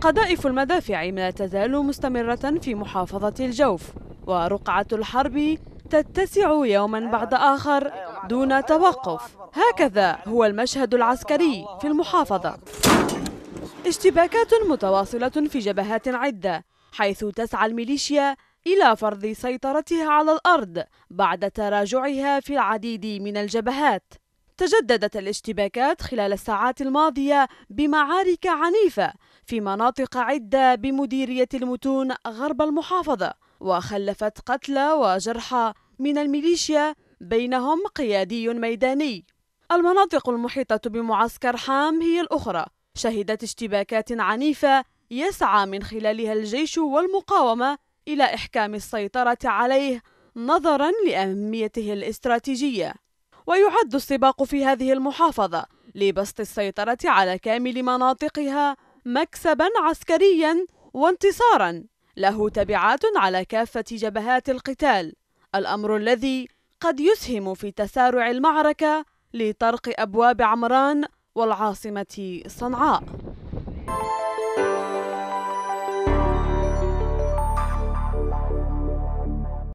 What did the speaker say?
قذائف المدافع ما تزال مستمرة في محافظة الجوف ورقعة الحرب تتسع يوما بعد آخر دون توقف هكذا هو المشهد العسكري في المحافظة اشتباكات متواصلة في جبهات عدة حيث تسعى الميليشيا إلى فرض سيطرتها على الأرض بعد تراجعها في العديد من الجبهات تجددت الاشتباكات خلال الساعات الماضية بمعارك عنيفة في مناطق عدة بمديرية المتون غرب المحافظة وخلفت قتلى وجرحى من الميليشيا بينهم قيادي ميداني المناطق المحيطة بمعسكر حام هي الأخرى شهدت اشتباكات عنيفة يسعى من خلالها الجيش والمقاومة إلى إحكام السيطرة عليه نظرا لأهميته الاستراتيجية ويعد السباق في هذه المحافظة لبسط السيطرة على كامل مناطقها مكسبا عسكريا وانتصارا له تبعات على كافة جبهات القتال الأمر الذي قد يسهم في تسارع المعركة لطرق أبواب عمران والعاصمة صنعاء